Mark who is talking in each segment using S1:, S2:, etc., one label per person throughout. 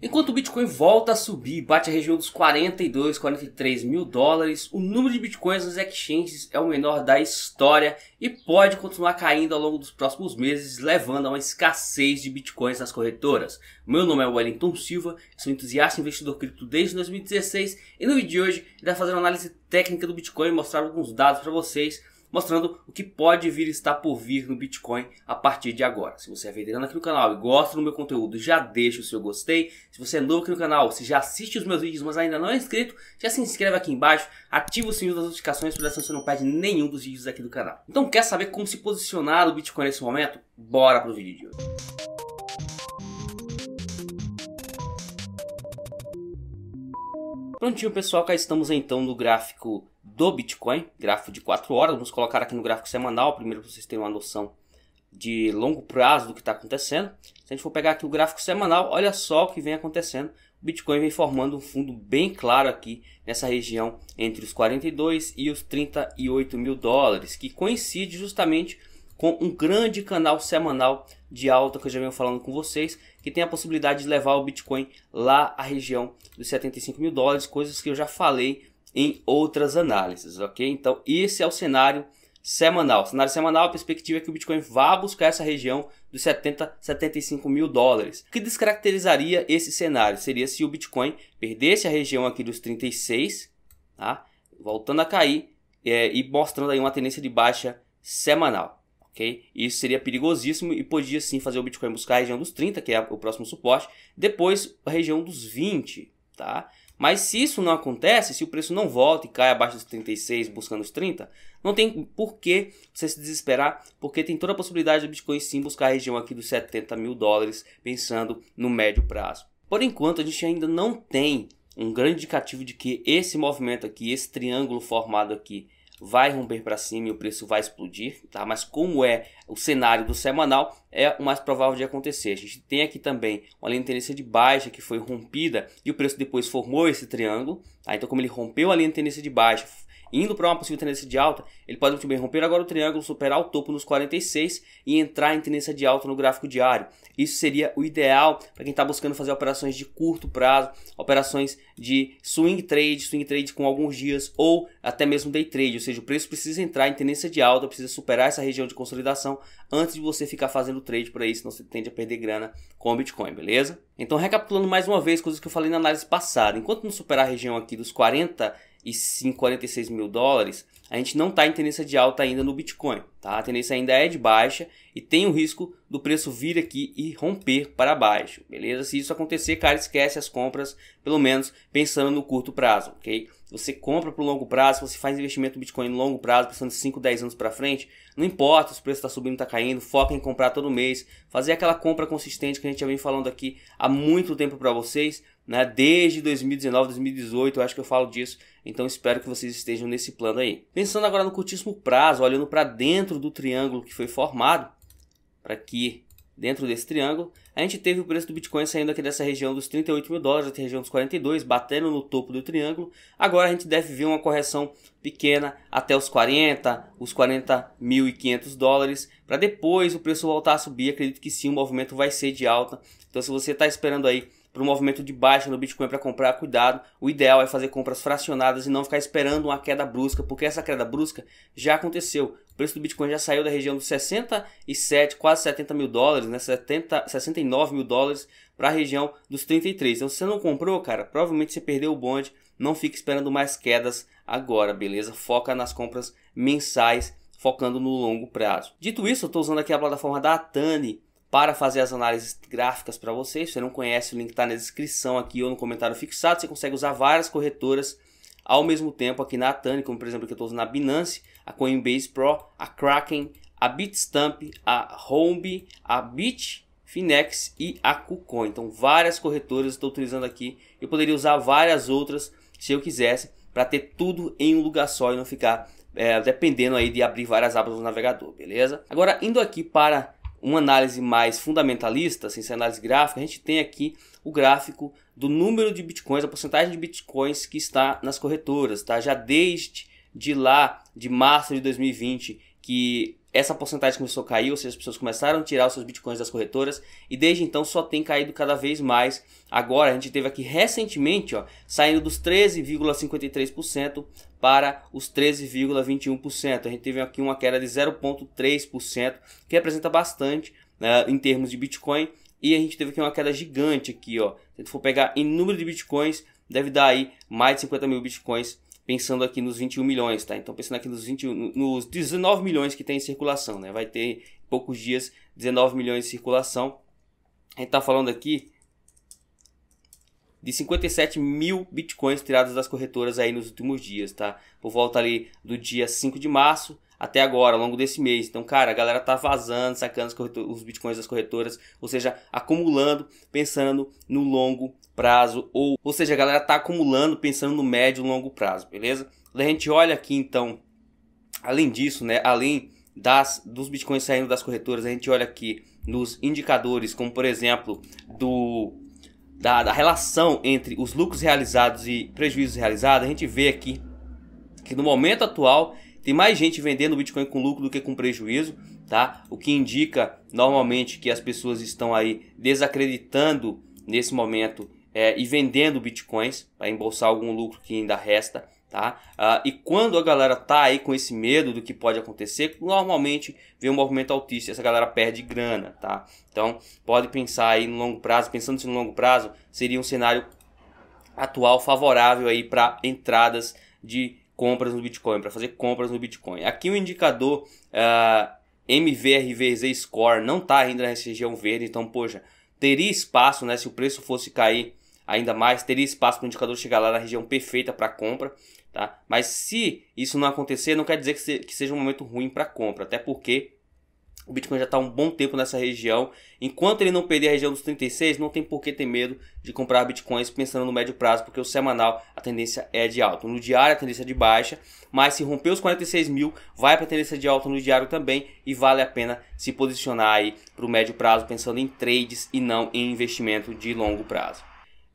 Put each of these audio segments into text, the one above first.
S1: Enquanto o Bitcoin volta a subir e bate a região dos 42, 43 mil dólares, o número de Bitcoins nos exchanges é o menor da história e pode continuar caindo ao longo dos próximos meses, levando a uma escassez de Bitcoins nas corretoras. Meu nome é Wellington Silva, sou entusiasta investidor cripto desde 2016 e no vídeo de hoje irá fazer uma análise técnica do Bitcoin e mostrar alguns dados para vocês mostrando o que pode vir estar por vir no Bitcoin a partir de agora. Se você é veterano aqui no canal e gosta do meu conteúdo, já deixa o seu gostei. Se você é novo aqui no canal, se já assiste os meus vídeos, mas ainda não é inscrito, já se inscreve aqui embaixo, ativa o sininho das notificações para que você não perde nenhum dos vídeos aqui do canal. Então quer saber como se posicionar o Bitcoin nesse momento? Bora pro vídeo de hoje. Prontinho, pessoal, cá estamos então no gráfico do Bitcoin, gráfico de 4 horas. Vamos colocar aqui no gráfico semanal, primeiro para vocês terem uma noção de longo prazo do que está acontecendo. Se a gente for pegar aqui o gráfico semanal, olha só o que vem acontecendo. O Bitcoin vem formando um fundo bem claro aqui nessa região entre os 42 e os 38 mil dólares, que coincide justamente com um grande canal semanal de alta que eu já venho falando com vocês, que tem a possibilidade de levar o Bitcoin lá à região dos 75 mil dólares, coisas que eu já falei em outras análises, ok? Então, esse é o cenário semanal. O cenário semanal, a perspectiva é que o Bitcoin vá buscar essa região dos 70, 75 mil dólares. O que descaracterizaria esse cenário? Seria se o Bitcoin perdesse a região aqui dos 36, tá? voltando a cair é, e mostrando aí uma tendência de baixa semanal. Okay? Isso seria perigosíssimo e podia sim fazer o Bitcoin buscar a região dos 30, que é o próximo suporte, depois a região dos 20. Tá? Mas se isso não acontece, se o preço não volta e cai abaixo dos 36, buscando os 30, não tem por que você se desesperar, porque tem toda a possibilidade do Bitcoin sim buscar a região aqui dos 70 mil dólares, pensando no médio prazo. Por enquanto, a gente ainda não tem um grande indicativo de que esse movimento aqui, esse triângulo formado aqui vai romper para cima e o preço vai explodir, tá? Mas como é o cenário do semanal, é o mais provável de acontecer. A gente tem aqui também uma linha de tendência de baixa que foi rompida e o preço depois formou esse triângulo, tá? Então como ele rompeu a linha de tendência de baixa, Indo para uma possível tendência de alta, ele pode muito bem romper agora o triângulo, superar o topo nos 46 e entrar em tendência de alta no gráfico diário. Isso seria o ideal para quem está buscando fazer operações de curto prazo, operações de swing trade, swing trade com alguns dias ou até mesmo day trade, ou seja, o preço precisa entrar em tendência de alta, precisa superar essa região de consolidação antes de você ficar fazendo trade por aí, senão você tende a perder grana com o Bitcoin, beleza? Então, recapitulando mais uma vez coisas que eu falei na análise passada, enquanto não superar a região aqui dos 40 e 46 mil dólares, a gente não está em tendência de alta ainda no Bitcoin. Tá? A tendência ainda é de baixa e tem o risco do preço vir aqui e romper para baixo. Beleza? Se isso acontecer, cara, esquece as compras, pelo menos pensando no curto prazo. ok? Você compra para o longo prazo, você faz investimento no Bitcoin no longo prazo, pensando 5, 10 anos para frente, não importa se o preço está subindo, está caindo, foca em comprar todo mês, fazer aquela compra consistente que a gente já vem falando aqui há muito tempo para vocês né? Desde 2019, 2018, eu acho que eu falo disso. Então espero que vocês estejam nesse plano aí. Pensando agora no curtíssimo prazo, olhando para dentro do triângulo que foi formado, para aqui dentro desse triângulo, a gente teve o preço do Bitcoin saindo aqui dessa região dos 38 mil dólares até a região dos 42, batendo no topo do triângulo. Agora a gente deve ver uma correção pequena até os 40, os 40 mil e 500 dólares, para depois o preço voltar a subir. Acredito que sim, o movimento vai ser de alta. Então se você está esperando aí para o movimento de baixa no Bitcoin para comprar, cuidado. O ideal é fazer compras fracionadas e não ficar esperando uma queda brusca, porque essa queda brusca já aconteceu. O preço do Bitcoin já saiu da região dos 67, quase 70 mil dólares, né? 70, 69 mil dólares para a região dos 33. Então, se você não comprou, cara, provavelmente você perdeu o bonde. Não fique esperando mais quedas agora, beleza? Foca nas compras mensais, focando no longo prazo. Dito isso, eu estou usando aqui a plataforma da Atani para fazer as análises gráficas para vocês. Se você não conhece, o link está na descrição aqui ou no comentário fixado. Você consegue usar várias corretoras ao mesmo tempo aqui na Atani, como por exemplo que eu estou usando a Binance, a Coinbase Pro, a Kraken, a Bitstamp, a Home, a Bit, Finex e a KuCoin. Então várias corretoras estou utilizando aqui. Eu poderia usar várias outras se eu quisesse para ter tudo em um lugar só e não ficar é, dependendo aí de abrir várias abas no navegador, beleza? Agora indo aqui para uma análise mais fundamentalista, assim, sem ser análise gráfica, a gente tem aqui o gráfico do número de bitcoins, a porcentagem de bitcoins que está nas corretoras, tá? Já desde de lá, de março de 2020, que essa porcentagem começou a cair, ou seja, as pessoas começaram a tirar os seus bitcoins das corretoras e desde então só tem caído cada vez mais. Agora a gente teve aqui recentemente, ó, saindo dos 13,53% para os 13,21%. A gente teve aqui uma queda de 0,3%, que representa bastante né, em termos de Bitcoin. E a gente teve aqui uma queda gigante aqui, ó. Se for pegar em número de bitcoins, deve dar aí mais de 50 mil bitcoins pensando aqui nos 21 milhões, tá? Então pensando aqui nos 21, nos 19 milhões que tem em circulação, né? Vai ter em poucos dias 19 milhões em circulação. A gente tá falando aqui de 57 mil bitcoins tirados das corretoras aí nos últimos dias, tá? Por volta ali do dia 5 de março, até agora, ao longo desse mês. Então, cara, a galera tá vazando, sacando os bitcoins das corretoras, ou seja, acumulando, pensando no longo prazo, ou, ou seja, a galera tá acumulando, pensando no médio e longo prazo, beleza? Quando a gente olha aqui, então, além disso, né, além das, dos bitcoins saindo das corretoras, a gente olha aqui nos indicadores, como por exemplo, do da, da relação entre os lucros realizados e prejuízos realizados, a gente vê aqui que no momento atual tem mais gente vendendo Bitcoin com lucro do que com prejuízo, tá? O que indica normalmente que as pessoas estão aí desacreditando nesse momento é, e vendendo Bitcoins para embolsar algum lucro que ainda resta, tá? Ah, e quando a galera tá aí com esse medo do que pode acontecer, normalmente vem um movimento autista, essa galera perde grana, tá? Então pode pensar aí no longo prazo, pensando se no longo prazo seria um cenário atual favorável aí para entradas de compras no Bitcoin, para fazer compras no Bitcoin. Aqui o indicador uh, ah, MVRVZ Score não está ainda na região verde, então, poxa, teria espaço, né? Se o preço fosse cair ainda mais, teria espaço para o indicador chegar lá na região perfeita para compra. Tá? Mas se isso não acontecer, não quer dizer que, se, que seja um momento ruim para compra, até porque o Bitcoin já está um bom tempo nessa região. Enquanto ele não perder a região dos 36, não tem por que ter medo de comprar bitcoins pensando no médio prazo, porque o semanal a tendência é de alta. No diário a tendência é de baixa, mas se romper os 46 mil, vai para a tendência de alta no diário também e vale a pena se posicionar aí para o médio prazo pensando em trades e não em investimento de longo prazo.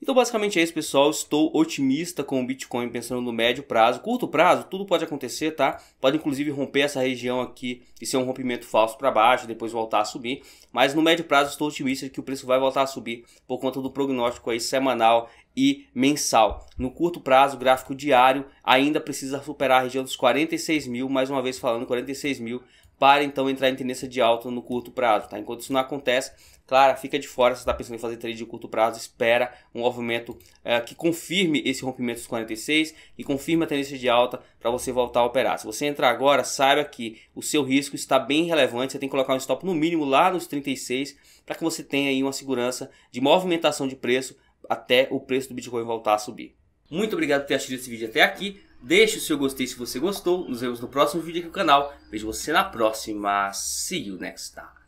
S1: Então basicamente é isso, pessoal. Estou otimista com o Bitcoin pensando no médio prazo. Curto prazo, tudo pode acontecer, tá? Pode inclusive romper essa região aqui e ser um rompimento falso para baixo, depois voltar a subir. Mas no médio prazo estou otimista de que o preço vai voltar a subir por conta do prognóstico aí semanal e mensal. No curto prazo, gráfico diário ainda precisa superar a região dos 46 mil, mais uma vez falando 46 mil para então entrar em tendência de alta no curto prazo, tá? Enquanto isso não acontece, claro, fica de fora se está pensando em fazer trade de curto prazo, espera um movimento eh, que confirme esse rompimento dos 46 e confirme a tendência de alta para você voltar a operar. Se você entrar agora, saiba que o seu risco está bem relevante, você tem que colocar um stop no mínimo lá nos 36 para que você tenha aí uma segurança de movimentação de preço até o preço do Bitcoin voltar a subir. Muito obrigado por ter assistido esse vídeo até aqui. Deixe o seu gostei se você gostou. Nos vemos no próximo vídeo aqui no canal. Vejo você na próxima. See you next time.